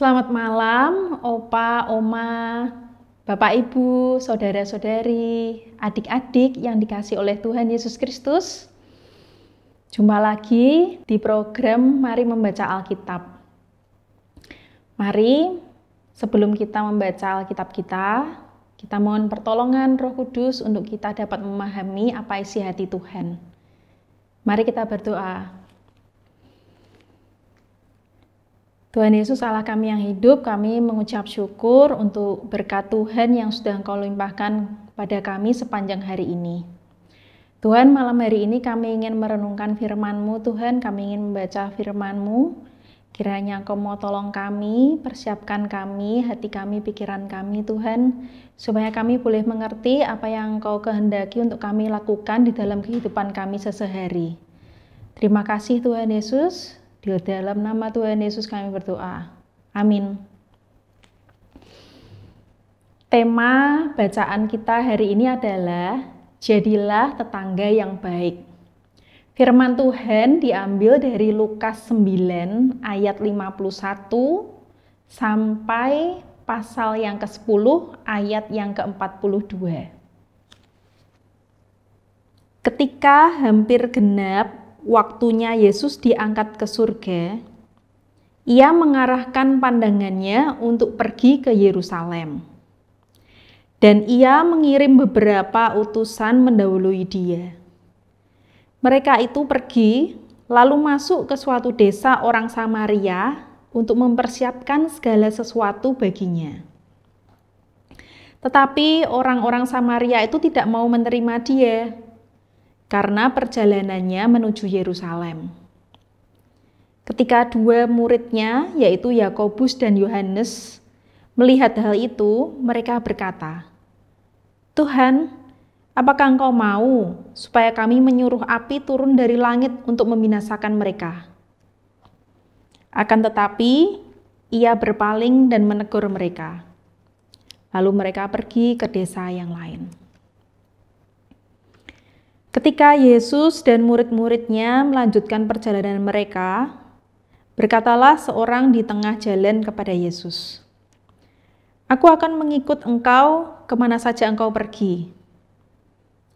Selamat malam, opa, oma, bapak, ibu, saudara-saudari, adik-adik yang dikasih oleh Tuhan Yesus Kristus. Jumpa lagi di program Mari Membaca Alkitab. Mari, sebelum kita membaca Alkitab kita, kita mohon pertolongan Roh Kudus untuk kita dapat memahami apa isi hati Tuhan. Mari kita berdoa. Tuhan Yesus Allah kami yang hidup, kami mengucap syukur untuk berkat Tuhan yang sudah Engkau limpahkan pada kami sepanjang hari ini. Tuhan, malam hari ini kami ingin merenungkan firman-Mu, Tuhan, kami ingin membaca firman-Mu. Kiranya Engkau mau tolong kami, persiapkan kami, hati kami, pikiran kami, Tuhan, supaya kami boleh mengerti apa yang Engkau kehendaki untuk kami lakukan di dalam kehidupan kami sesehari. Terima kasih Tuhan Yesus, di dalam nama Tuhan Yesus kami berdoa. Amin. Tema bacaan kita hari ini adalah Jadilah tetangga yang baik. Firman Tuhan diambil dari Lukas 9 ayat 51 sampai pasal yang ke-10 ayat yang ke-42. Ketika hampir genap waktunya Yesus diangkat ke surga, ia mengarahkan pandangannya untuk pergi ke Yerusalem. Dan ia mengirim beberapa utusan mendahului dia. Mereka itu pergi, lalu masuk ke suatu desa orang Samaria untuk mempersiapkan segala sesuatu baginya. Tetapi orang-orang Samaria itu tidak mau menerima dia, karena perjalanannya menuju Yerusalem. Ketika dua muridnya, yaitu Yakobus dan Yohanes, melihat hal itu, mereka berkata, "Tuhan, apakah Engkau mau supaya kami menyuruh api turun dari langit untuk membinasakan mereka?" Akan tetapi, ia berpaling dan menegur mereka. Lalu mereka pergi ke desa yang lain. Ketika Yesus dan murid-muridnya melanjutkan perjalanan mereka, berkatalah seorang di tengah jalan kepada Yesus, "Aku akan mengikut engkau kemana saja engkau pergi."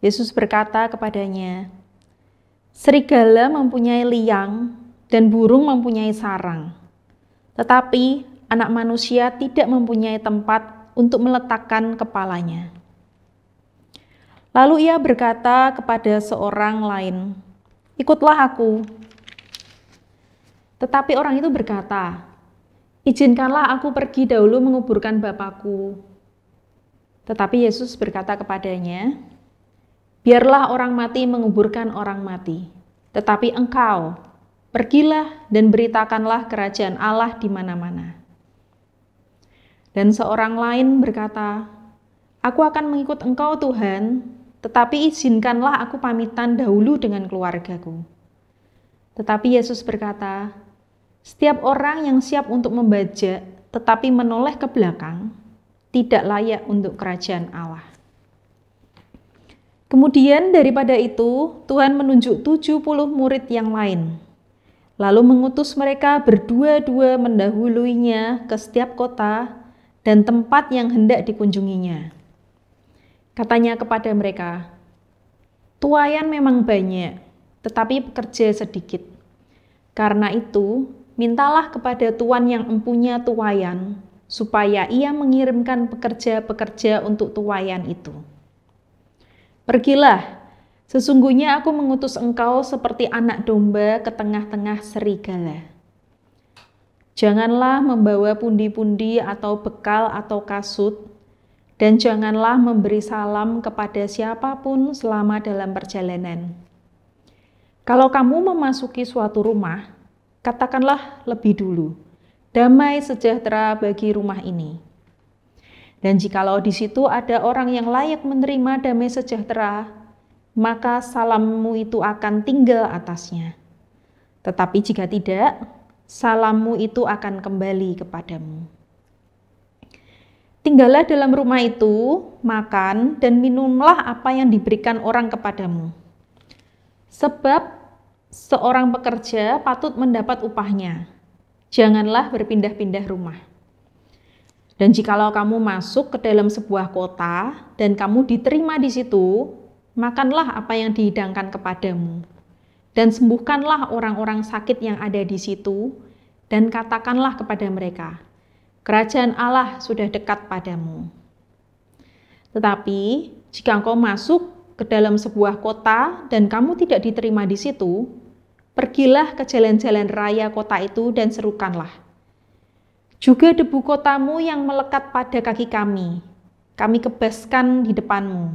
Yesus berkata kepadanya, "Serigala mempunyai liang dan burung mempunyai sarang, tetapi Anak Manusia tidak mempunyai tempat untuk meletakkan kepalanya." Lalu ia berkata kepada seorang lain, "Ikutlah aku." Tetapi orang itu berkata, "Izinkanlah aku pergi dahulu menguburkan bapakku." Tetapi Yesus berkata kepadanya, "Biarlah orang mati menguburkan orang mati, tetapi engkau pergilah dan beritakanlah kerajaan Allah di mana-mana." Dan seorang lain berkata, "Aku akan mengikut Engkau, Tuhan, tetapi izinkanlah aku pamitan dahulu dengan keluargaku. Tetapi Yesus berkata, setiap orang yang siap untuk membajak tetapi menoleh ke belakang, tidak layak untuk kerajaan Allah. Kemudian daripada itu, Tuhan menunjuk 70 murid yang lain, lalu mengutus mereka berdua-dua mendahuluinya ke setiap kota dan tempat yang hendak dikunjunginya. Katanya kepada mereka, Tuayan memang banyak, tetapi pekerja sedikit. Karena itu, mintalah kepada tuan yang empunya tuayan, supaya ia mengirimkan pekerja-pekerja untuk tuayan itu. Pergilah, sesungguhnya aku mengutus engkau seperti anak domba ke tengah-tengah serigala. Janganlah membawa pundi-pundi atau bekal atau kasut, dan janganlah memberi salam kepada siapapun selama dalam perjalanan. Kalau kamu memasuki suatu rumah, katakanlah lebih dulu, damai sejahtera bagi rumah ini. Dan jikalau di situ ada orang yang layak menerima damai sejahtera, maka salammu itu akan tinggal atasnya. Tetapi jika tidak, salammu itu akan kembali kepadamu. Tinggallah dalam rumah itu, makan dan minumlah apa yang diberikan orang kepadamu. Sebab seorang pekerja patut mendapat upahnya. Janganlah berpindah-pindah rumah. Dan jikalau kamu masuk ke dalam sebuah kota dan kamu diterima di situ, makanlah apa yang dihidangkan kepadamu. Dan sembuhkanlah orang-orang sakit yang ada di situ, dan katakanlah kepada mereka, kerajaan Allah sudah dekat padamu. Tetapi jika engkau masuk ke dalam sebuah kota dan kamu tidak diterima di situ, pergilah ke jalan-jalan raya kota itu dan serukanlah. Juga debu kotamu yang melekat pada kaki kami, kami kebaskan di depanmu.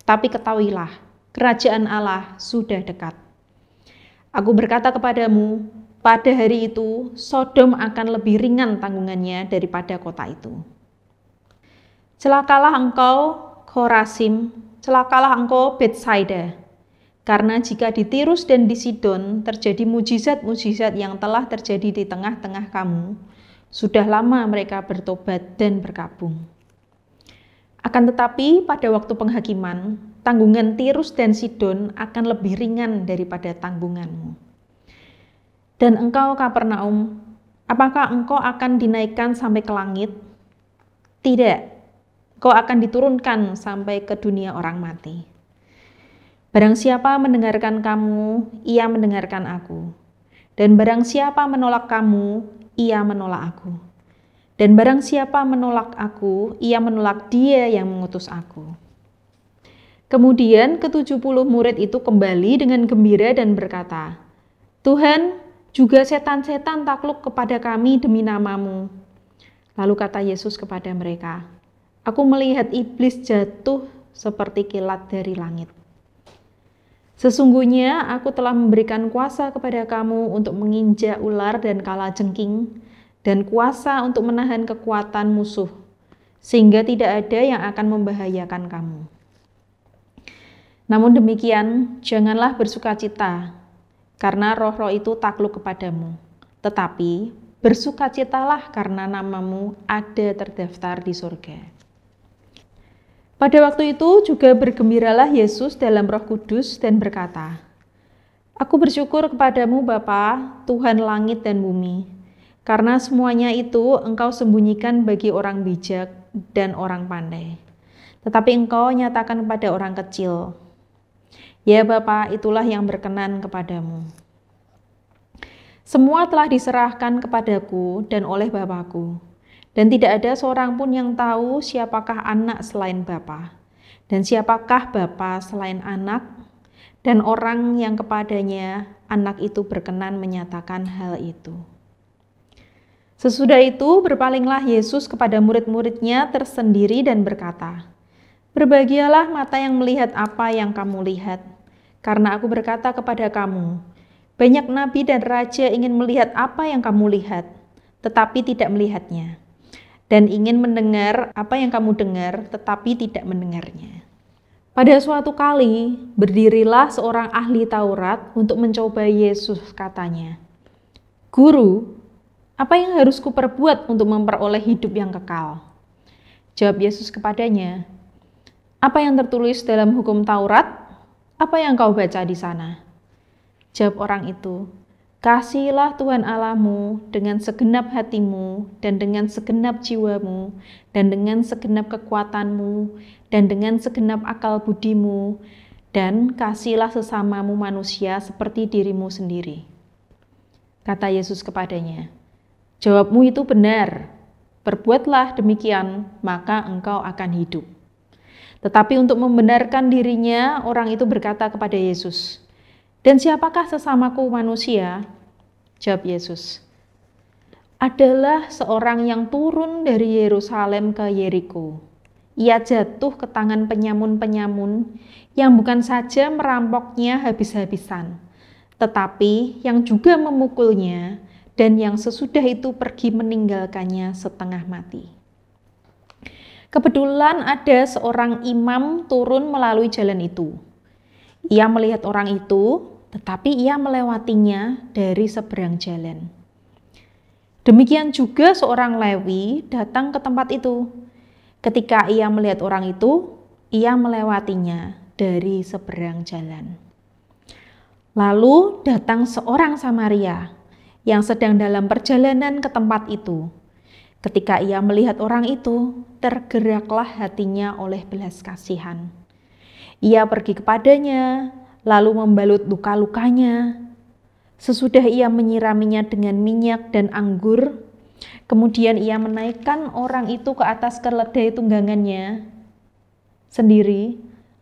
Tetapi ketahuilah, kerajaan Allah sudah dekat. Aku berkata kepadamu, pada hari itu Sodom akan lebih ringan tanggungannya daripada kota itu. Celakalah engkau, Korasim, celakalah engkau, Bethsaida! karena jika di Tirus dan di Sidon terjadi mujizat-mujizat yang telah terjadi di tengah-tengah kamu, sudah lama mereka bertobat dan berkabung. Akan tetapi pada waktu penghakiman, tanggungan Tirus dan Sidon akan lebih ringan daripada tanggunganmu. Dan engkau Kapernaum, apakah engkau akan dinaikkan sampai ke langit? Tidak, engkau akan diturunkan sampai ke dunia orang mati. Barang siapa mendengarkan kamu, ia mendengarkan aku. Dan barang siapa menolak kamu, ia menolak aku. Dan barang siapa menolak aku, ia menolak dia yang mengutus aku. Kemudian ketujuh puluh murid itu kembali dengan gembira dan berkata, Tuhan, juga setan-setan takluk kepada kami demi namamu. Lalu kata Yesus kepada mereka, Aku melihat iblis jatuh seperti kilat dari langit. Sesungguhnya aku telah memberikan kuasa kepada kamu untuk menginjak ular dan kala jengking, dan kuasa untuk menahan kekuatan musuh, sehingga tidak ada yang akan membahayakan kamu. Namun demikian, janganlah bersuka cita karena roh-roh itu takluk kepadamu. Tetapi bersukacitalah karena namamu ada terdaftar di surga. Pada waktu itu juga bergembiralah Yesus dalam Roh Kudus dan berkata, Aku bersyukur kepadamu Bapa, Tuhan langit dan bumi, karena semuanya itu engkau sembunyikan bagi orang bijak dan orang pandai. Tetapi engkau nyatakan kepada orang kecil, Ya Bapa, itulah yang berkenan kepadamu. Semua telah diserahkan kepadaku dan oleh Bapakku, dan tidak ada seorang pun yang tahu siapakah anak selain Bapa, dan siapakah Bapa selain anak, dan orang yang kepadanya anak itu berkenan menyatakan hal itu. Sesudah itu berpalinglah Yesus kepada murid-muridnya tersendiri dan berkata, Berbahagialah mata yang melihat apa yang kamu lihat, karena aku berkata kepada kamu, banyak nabi dan raja ingin melihat apa yang kamu lihat, tetapi tidak melihatnya. Dan ingin mendengar apa yang kamu dengar, tetapi tidak mendengarnya. Pada suatu kali, berdirilah seorang ahli Taurat untuk mencoba Yesus, katanya. Guru, apa yang harus kuperbuat untuk memperoleh hidup yang kekal? Jawab Yesus kepadanya, apa yang tertulis dalam hukum Taurat? Apa yang kau baca di sana? Jawab orang itu, Kasihilah Tuhan Allahmu dengan segenap hatimu dan dengan segenap jiwamu dan dengan segenap kekuatanmu dan dengan segenap akal budimu dan kasihilah sesamamu manusia seperti dirimu sendiri. Kata Yesus kepadanya, Jawabmu itu benar, berbuatlah demikian maka engkau akan hidup. Tetapi untuk membenarkan dirinya, orang itu berkata kepada Yesus, "Dan siapakah sesamaku manusia?" Jawab Yesus, "Adalah seorang yang turun dari Yerusalem ke Yeriko. Ia jatuh ke tangan penyamun-penyamun yang bukan saja merampoknya habis-habisan, tetapi yang juga memukulnya dan yang sesudah itu pergi meninggalkannya setengah mati." Kebetulan ada seorang imam turun melalui jalan itu. Ia melihat orang itu, tetapi ia melewatinya dari seberang jalan. Demikian juga seorang Lewi datang ke tempat itu. Ketika ia melihat orang itu, ia melewatinya dari seberang jalan. Lalu datang seorang Samaria yang sedang dalam perjalanan ke tempat itu Ketika ia melihat orang itu, tergeraklah hatinya oleh belas kasihan. Ia pergi kepadanya, lalu membalut luka-lukanya. Sesudah ia menyiraminya dengan minyak dan anggur, kemudian ia menaikkan orang itu ke atas keledai tunggangannya sendiri,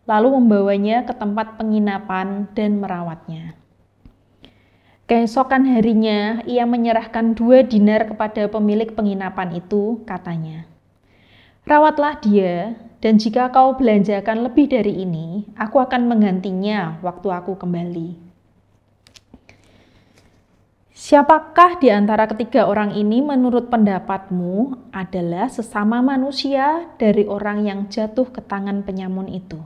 lalu membawanya ke tempat penginapan dan merawatnya. Keesokan harinya, ia menyerahkan dua dinar kepada pemilik penginapan itu, katanya. Rawatlah dia, dan jika kau belanjakan lebih dari ini, aku akan menggantinya waktu aku kembali. Siapakah di antara ketiga orang ini menurut pendapatmu adalah sesama manusia dari orang yang jatuh ke tangan penyamun itu?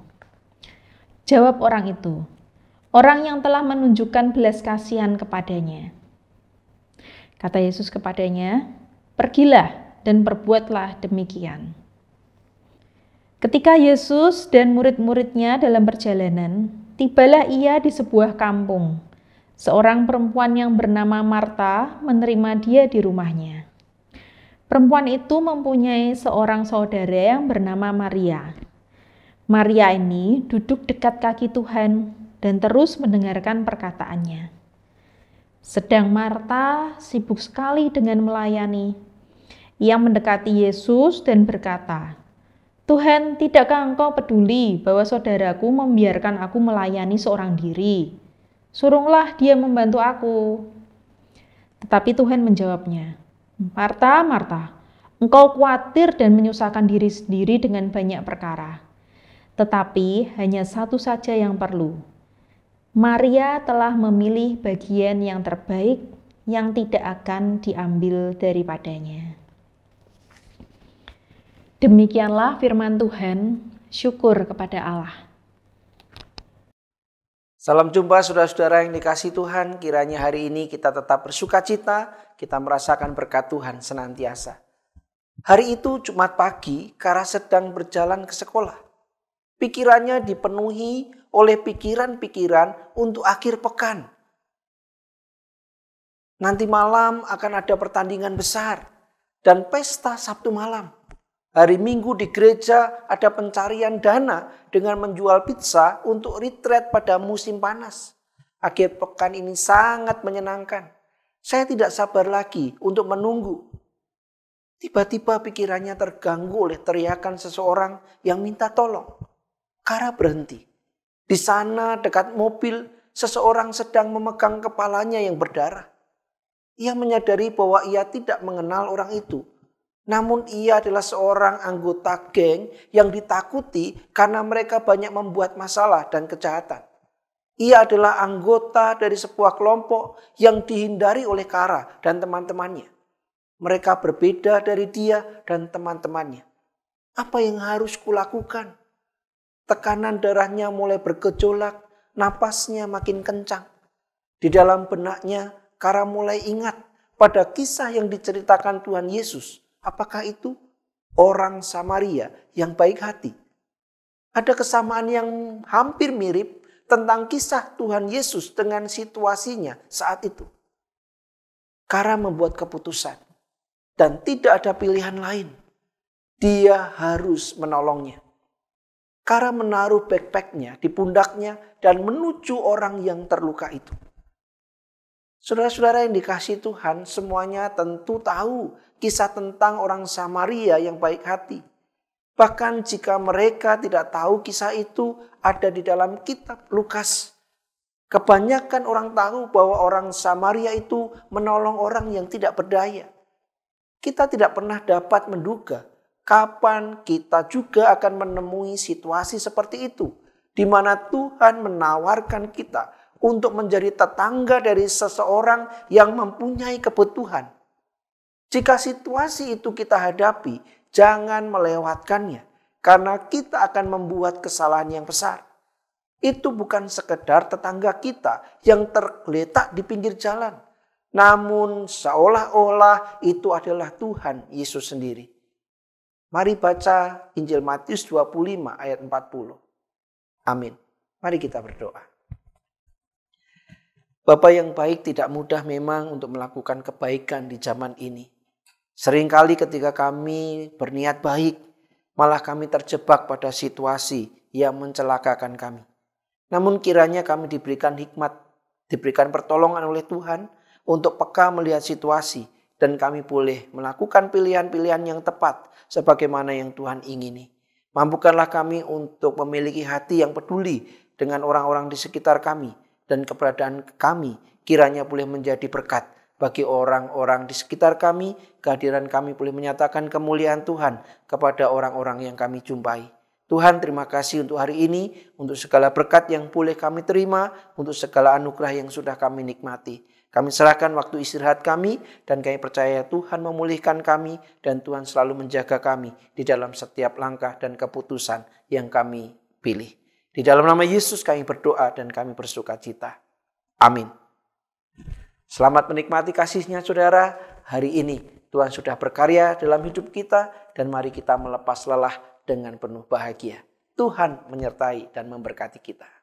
Jawab orang itu, orang yang telah menunjukkan belas kasihan kepadanya. Kata Yesus kepadanya, "Pergilah dan perbuatlah demikian." Ketika Yesus dan murid-muridnya dalam perjalanan, tibalah ia di sebuah kampung. Seorang perempuan yang bernama Marta menerima dia di rumahnya. Perempuan itu mempunyai seorang saudara yang bernama Maria. Maria ini duduk dekat kaki Tuhan dan terus mendengarkan perkataannya. Sedang Marta sibuk sekali dengan melayani. Ia mendekati Yesus dan berkata, Tuhan, tidakkah engkau peduli bahwa saudaraku membiarkan aku melayani seorang diri? Suruhlah dia membantu aku. Tetapi Tuhan menjawabnya, Marta, Marta, engkau khawatir dan menyusahkan diri sendiri dengan banyak perkara. Tetapi hanya satu saja yang perlu. Maria telah memilih bagian yang terbaik yang tidak akan diambil daripadanya. Demikianlah firman Tuhan, syukur kepada Allah. Salam jumpa saudara-saudara yang dikasih Tuhan, kiranya hari ini kita tetap bersuka cita, kita merasakan berkat Tuhan senantiasa. Hari itu Jumat pagi, Kara sedang berjalan ke sekolah. Pikirannya dipenuhi oleh pikiran-pikiran untuk akhir pekan. Nanti malam akan ada pertandingan besar dan pesta Sabtu malam. Hari Minggu di gereja ada pencarian dana dengan menjual pizza untuk retret pada musim panas. Akhir pekan ini sangat menyenangkan. Saya tidak sabar lagi untuk menunggu. Tiba-tiba pikirannya terganggu oleh teriakan seseorang yang minta tolong. Kara berhenti. Di sana dekat mobil seseorang sedang memegang kepalanya yang berdarah. Ia menyadari bahwa ia tidak mengenal orang itu. Namun ia adalah seorang anggota geng yang ditakuti karena mereka banyak membuat masalah dan kejahatan. Ia adalah anggota dari sebuah kelompok yang dihindari oleh Kara dan teman-temannya. Mereka berbeda dari dia dan teman-temannya. Apa yang harus kulakukan? Tekanan darahnya mulai bergejolak, napasnya makin kencang. Di dalam benaknya, Kara mulai ingat pada kisah yang diceritakan Tuhan Yesus. Apakah itu orang Samaria yang baik hati? Ada kesamaan yang hampir mirip tentang kisah Tuhan Yesus dengan situasinya saat itu. Kara membuat keputusan dan tidak ada pilihan lain. Dia harus menolongnya. Kara menaruh backpacknya di pundaknya dan menuju orang yang terluka itu. Saudara-saudara yang dikasih Tuhan semuanya tentu tahu kisah tentang orang Samaria yang baik hati. Bahkan jika mereka tidak tahu kisah itu ada di dalam kitab Lukas. Kebanyakan orang tahu bahwa orang Samaria itu menolong orang yang tidak berdaya. Kita tidak pernah dapat menduga kapan kita juga akan menemui situasi seperti itu, di mana Tuhan menawarkan kita untuk menjadi tetangga dari seseorang yang mempunyai kebutuhan. Jika situasi itu kita hadapi, jangan melewatkannya, karena kita akan membuat kesalahan yang besar. Itu bukan sekedar tetangga kita yang tergeletak di pinggir jalan, namun seolah-olah itu adalah Tuhan Yesus sendiri. Mari baca Injil Matius 25 ayat 40. Amin. Mari kita berdoa. Bapak yang baik tidak mudah memang untuk melakukan kebaikan di zaman ini. Seringkali ketika kami berniat baik, malah kami terjebak pada situasi yang mencelakakan kami. Namun kiranya kami diberikan hikmat, diberikan pertolongan oleh Tuhan untuk peka melihat situasi dan kami boleh melakukan pilihan-pilihan yang tepat sebagaimana yang Tuhan ingini. Mampukanlah kami untuk memiliki hati yang peduli dengan orang-orang di sekitar kami dan keberadaan kami kiranya boleh menjadi berkat bagi orang-orang di sekitar kami, kehadiran kami boleh menyatakan kemuliaan Tuhan kepada orang-orang yang kami jumpai. Tuhan terima kasih untuk hari ini, untuk segala berkat yang boleh kami terima, untuk segala anugerah yang sudah kami nikmati. Kami serahkan waktu istirahat kami dan kami percaya Tuhan memulihkan kami dan Tuhan selalu menjaga kami di dalam setiap langkah dan keputusan yang kami pilih. Di dalam nama Yesus kami berdoa dan kami bersuka cita. Amin. Selamat menikmati kasihnya saudara hari ini. Tuhan sudah berkarya dalam hidup kita dan mari kita melepas lelah dengan penuh bahagia. Tuhan menyertai dan memberkati kita.